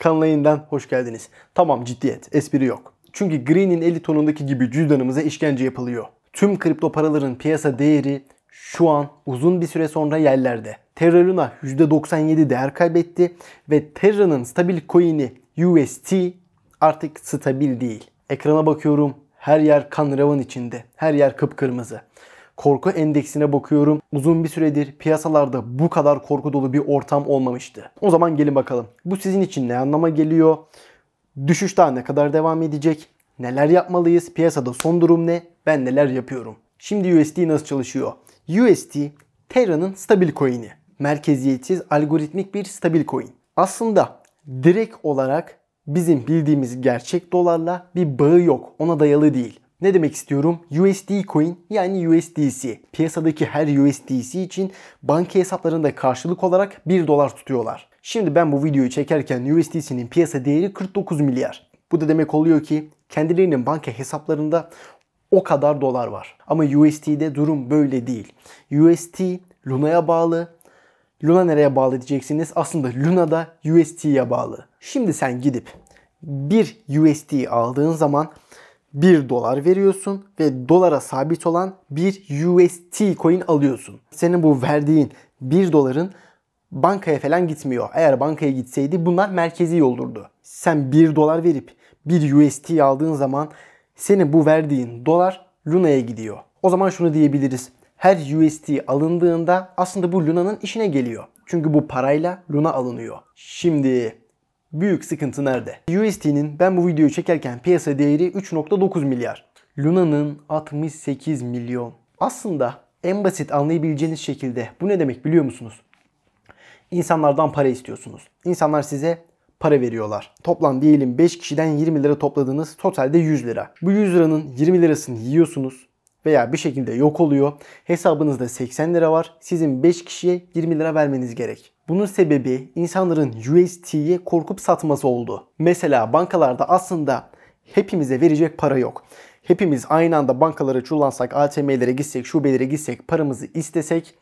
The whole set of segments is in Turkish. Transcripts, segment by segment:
kanala yeniden hoş geldiniz. Tamam ciddiyet, espri yok. Çünkü Green'in 50 tonundaki gibi cüzdanımıza işkence yapılıyor. Tüm kripto paraların piyasa değeri şu an uzun bir süre sonra yerlerde. Terra Luna %97 değer kaybetti ve Terra'nın stabil coin'i UST artık stabil değil. Ekrana bakıyorum her yer kan revan içinde. Her yer kıpkırmızı korku endeksine bakıyorum. Uzun bir süredir piyasalarda bu kadar korku dolu bir ortam olmamıştı. O zaman gelin bakalım. Bu sizin için ne anlama geliyor? Düşüş daha ne kadar devam edecek? Neler yapmalıyız? Piyasada son durum ne? Ben neler yapıyorum? Şimdi USD nasıl çalışıyor? USD Terra'nın stabil coin'i. Merkeziyetsiz algoritmik bir stabil coin. Aslında direkt olarak bizim bildiğimiz gerçek dolarla bir bağı yok. Ona dayalı değil. Ne demek istiyorum? USD coin yani USDC. Piyasadaki her USDC için banka hesaplarında karşılık olarak 1 dolar tutuyorlar. Şimdi ben bu videoyu çekerken USDC'nin piyasa değeri 49 milyar. Bu da demek oluyor ki kendilerinin banka hesaplarında o kadar dolar var. Ama USD'de durum böyle değil. UST Luna'ya bağlı. Luna nereye bağlı diyeceksiniz? Aslında Luna da UST'ye bağlı. Şimdi sen gidip bir USD aldığın zaman 1 dolar veriyorsun ve dolara sabit olan bir UST coin alıyorsun. Senin bu verdiğin 1 doların bankaya falan gitmiyor. Eğer bankaya gitseydi bunlar merkezi yoldurdu. Sen 1 dolar verip 1 UST aldığın zaman senin bu verdiğin dolar Luna'ya gidiyor. O zaman şunu diyebiliriz. Her UST alındığında aslında bu Luna'nın işine geliyor. Çünkü bu parayla Luna alınıyor. Şimdi Büyük sıkıntı nerede? UST'nin ben bu videoyu çekerken piyasa değeri 3.9 milyar. Luna'nın 68 milyon. Aslında en basit anlayabileceğiniz şekilde bu ne demek biliyor musunuz? İnsanlardan para istiyorsunuz. İnsanlar size para veriyorlar. Toplam diyelim 5 kişiden 20 lira topladınız. Totalde 100 lira. Bu 100 liranın 20 lirasını yiyorsunuz veya bir şekilde yok oluyor. Hesabınızda 80 lira var. Sizin 5 kişiye 20 lira vermeniz gerek. Bunun sebebi insanların UST'ye korkup satması oldu. Mesela bankalarda aslında hepimize verecek para yok. Hepimiz aynı anda bankalara çullansak, ATM'lere gitsek, şubelere gitsek, paramızı istesek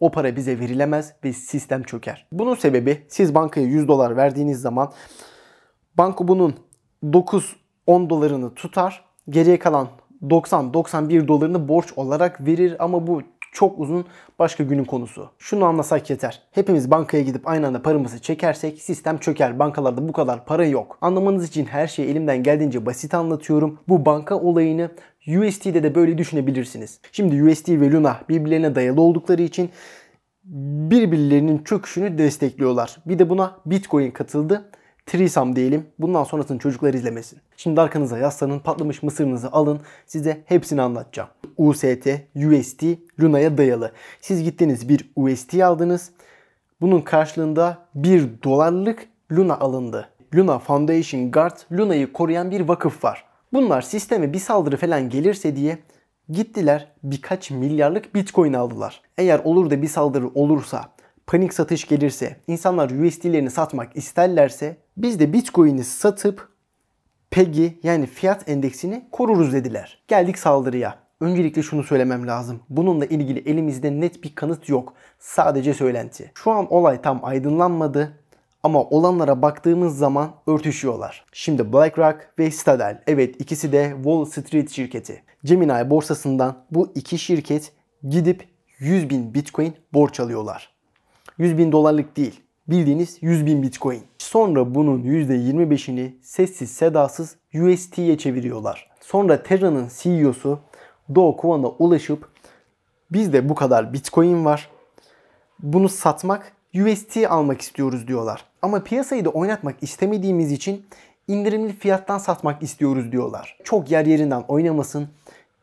o para bize verilemez ve sistem çöker. Bunun sebebi siz bankaya 100 dolar verdiğiniz zaman banka bunun 9-10 dolarını tutar. Geriye kalan 90-91 dolarını borç olarak verir ama bu çok uzun başka günün konusu. Şunu anlasak yeter. Hepimiz bankaya gidip aynı anda paramızı çekersek sistem çöker. Bankalarda bu kadar para yok. Anlamanız için her şeyi elimden geldiğince basit anlatıyorum. Bu banka olayını USD'de de böyle düşünebilirsiniz. Şimdi USD ve Luna birbirlerine dayalı oldukları için birbirlerinin çöküşünü destekliyorlar. Bir de buna Bitcoin katıldı. Trisam diyelim. Bundan sonrasını çocuklar izlemesin. Şimdi arkanıza yaslanın, patlamış mısırınızı alın. Size hepsini anlatacağım. UST, UST, Luna'ya dayalı. Siz gittiniz bir UST aldınız. Bunun karşılığında 1 dolarlık Luna alındı. Luna Foundation Guard, Luna'yı koruyan bir vakıf var. Bunlar sisteme bir saldırı falan gelirse diye gittiler birkaç milyarlık bitcoin aldılar. Eğer olur da bir saldırı olursa, panik satış gelirse, insanlar USD'lerini satmak isterlerse biz de Bitcoin'i satıp PEG'i yani fiyat endeksini koruruz dediler. Geldik saldırıya. Öncelikle şunu söylemem lazım. Bununla ilgili elimizde net bir kanıt yok. Sadece söylenti. Şu an olay tam aydınlanmadı ama olanlara baktığımız zaman örtüşüyorlar. Şimdi BlackRock ve Citadel. Evet ikisi de Wall Street şirketi. Gemini borsasından bu iki şirket gidip 100 bin Bitcoin borç alıyorlar. 100 bin dolarlık değil. Bildiğiniz 100 bin bitcoin. Sonra bunun %25'ini sessiz sedasız UST'ye çeviriyorlar. Sonra Terra'nın CEO'su Do Kwan'a ulaşıp bizde bu kadar bitcoin var. Bunu satmak UST almak istiyoruz diyorlar. Ama piyasayı da oynatmak istemediğimiz için indirimli fiyattan satmak istiyoruz diyorlar. Çok yer yerinden oynamasın.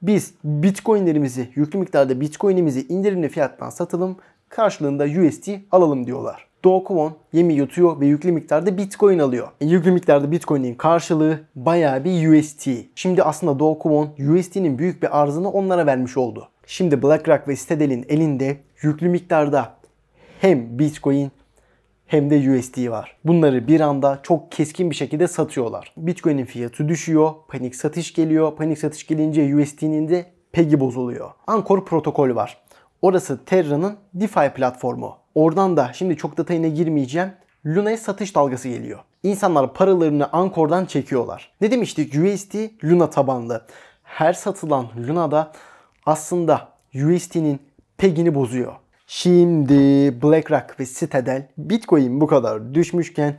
Biz bitcoinlerimizi, yüklü miktarda bitcoinimizi indirimli fiyattan satalım. Karşılığında UST alalım diyorlar. Do Kwon yemi yutuyor ve yüklü miktarda Bitcoin alıyor. E, yüklü miktarda Bitcoin'in karşılığı bayağı bir UST. Şimdi aslında Do Kwon UST'nin büyük bir arzını onlara vermiş oldu. Şimdi BlackRock ve Citadel'in elinde yüklü miktarda hem Bitcoin hem de USD var. Bunları bir anda çok keskin bir şekilde satıyorlar. Bitcoin'in fiyatı düşüyor, panik satış geliyor. Panik satış gelince USD'nin de pegi bozuluyor. Ankor protokol var. Orası Terra'nın DeFi platformu. Oradan da şimdi çok detayına girmeyeceğim. Luna'ya satış dalgası geliyor. İnsanlar paralarını Ankor'dan çekiyorlar. Ne demiştik? USD Luna tabanlı. Her satılan Luna da aslında USD'nin pegini bozuyor. Şimdi BlackRock ve Citadel Bitcoin bu kadar düşmüşken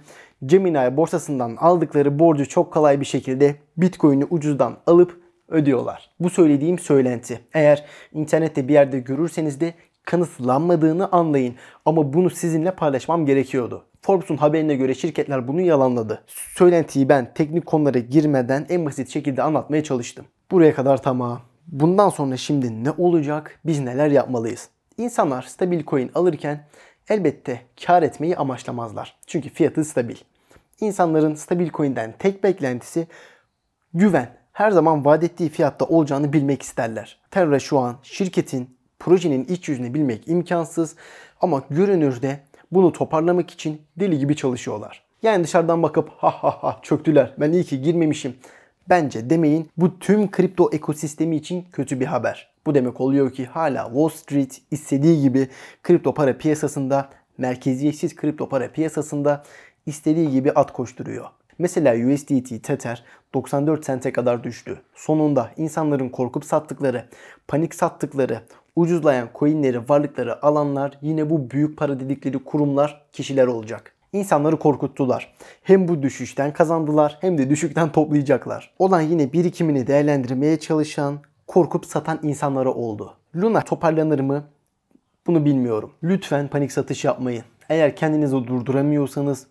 Gemini borsasından aldıkları borcu çok kolay bir şekilde Bitcoin'i ucuzdan alıp ödüyorlar. Bu söylediğim söylenti. Eğer internette bir yerde görürseniz de kanıtlanmadığını anlayın. Ama bunu sizinle paylaşmam gerekiyordu. Forbes'un haberine göre şirketler bunu yalanladı. Söylentiyi ben teknik konulara girmeden en basit şekilde anlatmaya çalıştım. Buraya kadar tamam. Bundan sonra şimdi ne olacak? Biz neler yapmalıyız? İnsanlar stabil coin alırken elbette kar etmeyi amaçlamazlar. Çünkü fiyatı stabil. İnsanların stabil coin'den tek beklentisi güven her zaman vaat ettiği fiyatta olacağını bilmek isterler. Terra şu an şirketin, projenin iç yüzünü bilmek imkansız ama görünürde bunu toparlamak için deli gibi çalışıyorlar. Yani dışarıdan bakıp ha ha ha çöktüler ben iyi ki girmemişim bence demeyin. Bu tüm kripto ekosistemi için kötü bir haber. Bu demek oluyor ki hala Wall Street istediği gibi kripto para piyasasında, merkeziyetsiz kripto para piyasasında istediği gibi at koşturuyor. Mesela USDT, Tether 94 sente kadar düştü. Sonunda insanların korkup sattıkları, panik sattıkları, ucuzlayan coinleri, varlıkları alanlar yine bu büyük para dedikleri kurumlar, kişiler olacak. İnsanları korkuttular. Hem bu düşüşten kazandılar hem de düşükten toplayacaklar. Olan yine birikimini değerlendirmeye çalışan, korkup satan insanlara oldu. Luna toparlanır mı? Bunu bilmiyorum. Lütfen panik satış yapmayın. Eğer kendinizi durduramıyorsanız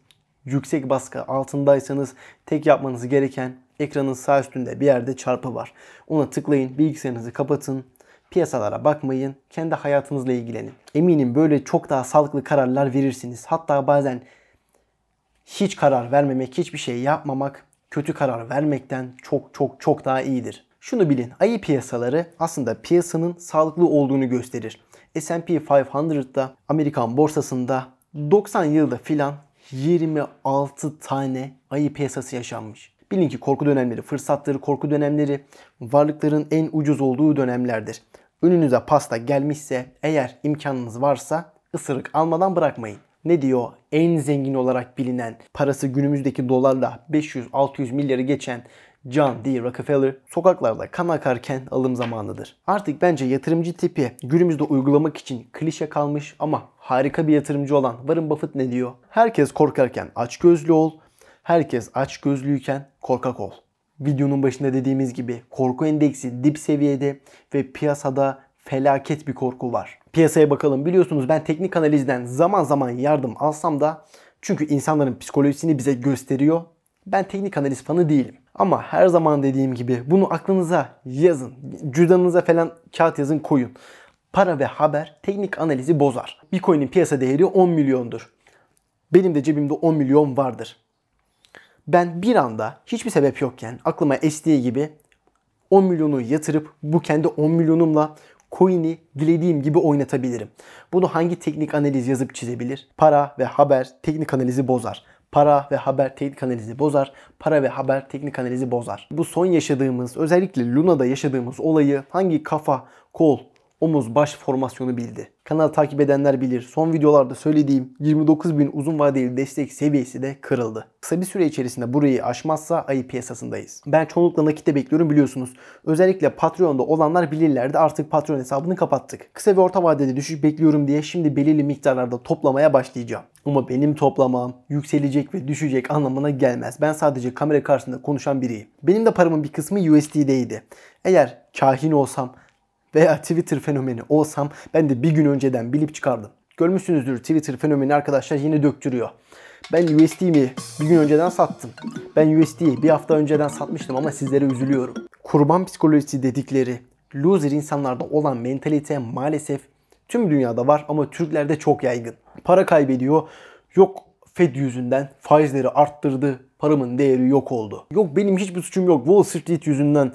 yüksek baskı altındaysanız tek yapmanız gereken ekranın sağ üstünde bir yerde çarpı var. Ona tıklayın, bilgisayarınızı kapatın, piyasalara bakmayın, kendi hayatınızla ilgilenin. Eminim böyle çok daha sağlıklı kararlar verirsiniz. Hatta bazen hiç karar vermemek, hiçbir şey yapmamak kötü karar vermekten çok çok çok daha iyidir. Şunu bilin, ayı piyasaları aslında piyasanın sağlıklı olduğunu gösterir. S&P 500'da Amerikan borsasında 90 yılda filan 26 tane ayı piyasası yaşanmış. Bilin ki korku dönemleri fırsatları, korku dönemleri varlıkların en ucuz olduğu dönemlerdir. Önünüze pasta gelmişse eğer imkanınız varsa ısırık almadan bırakmayın. Ne diyor? En zengin olarak bilinen parası günümüzdeki dolarla 500-600 milyarı geçen John D. Rockefeller sokaklarda kan akarken alım zamanıdır. Artık bence yatırımcı tipi günümüzde uygulamak için klişe kalmış ama harika bir yatırımcı olan Warren Buffett ne diyor? Herkes korkarken aç gözlü ol, herkes aç gözlüyken korkak ol. Videonun başında dediğimiz gibi korku endeksi dip seviyede ve piyasada felaket bir korku var. Piyasaya bakalım biliyorsunuz ben teknik analizden zaman zaman yardım alsam da çünkü insanların psikolojisini bize gösteriyor ben teknik analiz fanı değilim. Ama her zaman dediğim gibi bunu aklınıza yazın. Cüzdanınıza falan kağıt yazın koyun. Para ve haber teknik analizi bozar. Bitcoin'in piyasa değeri 10 milyondur. Benim de cebimde 10 milyon vardır. Ben bir anda hiçbir sebep yokken aklıma estiği gibi 10 milyonu yatırıp bu kendi 10 milyonumla coin'i dilediğim gibi oynatabilirim. Bunu hangi teknik analiz yazıp çizebilir? Para ve haber teknik analizi bozar para ve haber teknik analizi bozar. Para ve haber teknik analizi bozar. Bu son yaşadığımız özellikle Luna'da yaşadığımız olayı hangi kafa, kol, omuz, baş formasyonu bildi? Kanal takip edenler bilir. Son videolarda söylediğim 29 bin uzun vadeli destek seviyesi de kırıldı. Kısa bir süre içerisinde burayı aşmazsa ayı piyasasındayız. Ben çoğunlukla nakitte bekliyorum biliyorsunuz. Özellikle Patreon'da olanlar bilirlerdi artık Patreon hesabını kapattık. Kısa ve orta vadede düşüş bekliyorum diye şimdi belirli miktarlarda toplamaya başlayacağım. Ama benim toplamam yükselecek ve düşecek anlamına gelmez. Ben sadece kamera karşısında konuşan biriyim. Benim de paramın bir kısmı USD'deydi. Eğer kahin olsam veya Twitter fenomeni olsam ben de bir gün önceden bilip çıkardım. Görmüşsünüzdür Twitter fenomeni arkadaşlar yine döktürüyor. Ben USD'mi bir gün önceden sattım. Ben USD'yi bir hafta önceden satmıştım ama sizlere üzülüyorum. Kurban psikolojisi dedikleri loser insanlarda olan mentalite maalesef Tüm dünyada var ama Türklerde çok yaygın. Para kaybediyor. Yok Fed yüzünden faizleri arttırdı. Paramın değeri yok oldu. Yok benim hiçbir suçum yok. Wall Street yüzünden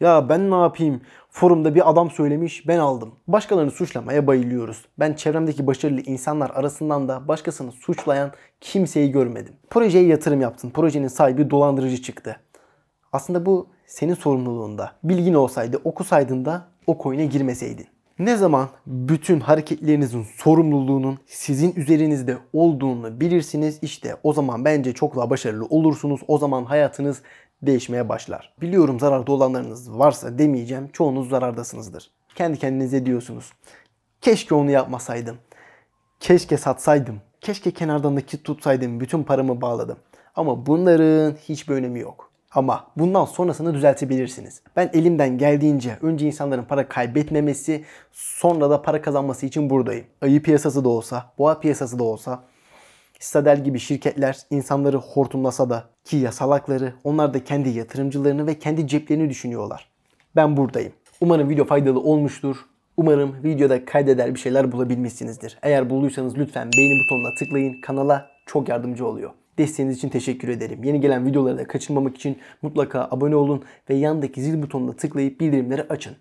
ya ben ne yapayım? Forumda bir adam söylemiş, ben aldım. Başkalarını suçlamaya bayılıyoruz. Ben çevremdeki başarılı insanlar arasından da başkasını suçlayan kimseyi görmedim. Projeye yatırım yaptın. Projenin sahibi dolandırıcı çıktı. Aslında bu senin sorumluluğunda. Bilgin olsaydı, okusaydın da o koyuna girmeseydin. Ne zaman bütün hareketlerinizin sorumluluğunun sizin üzerinizde olduğunu bilirsiniz işte o zaman bence çok daha başarılı olursunuz. O zaman hayatınız değişmeye başlar. Biliyorum zararda olanlarınız varsa demeyeceğim. Çoğunuz zarardasınızdır. Kendi kendinize diyorsunuz. Keşke onu yapmasaydım. Keşke satsaydım. Keşke kenardan da tutsaydım. Bütün paramı bağladım. Ama bunların hiçbir önemi yok. Ama bundan sonrasını düzeltebilirsiniz. Ben elimden geldiğince önce insanların para kaybetmemesi, sonra da para kazanması için buradayım. Ayı piyasası da olsa, boğa piyasası da olsa, Citadel gibi şirketler insanları hortumlasa da ki yasalakları onlar da kendi yatırımcılarını ve kendi ceplerini düşünüyorlar. Ben buradayım. Umarım video faydalı olmuştur. Umarım videoda kaydeder bir şeyler bulabilmişsinizdir. Eğer bulduysanız lütfen beğeni butonuna tıklayın. Kanala çok yardımcı oluyor. Desteğiniz için teşekkür ederim. Yeni gelen videoları da kaçırmamak için mutlaka abone olun ve yandaki zil butonuna tıklayıp bildirimleri açın.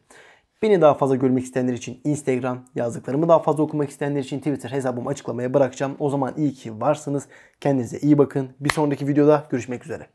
Beni daha fazla görmek isteyenler için Instagram, yazdıklarımı daha fazla okumak isteyenler için Twitter hesabımı açıklamaya bırakacağım. O zaman iyi ki varsınız. Kendinize iyi bakın. Bir sonraki videoda görüşmek üzere.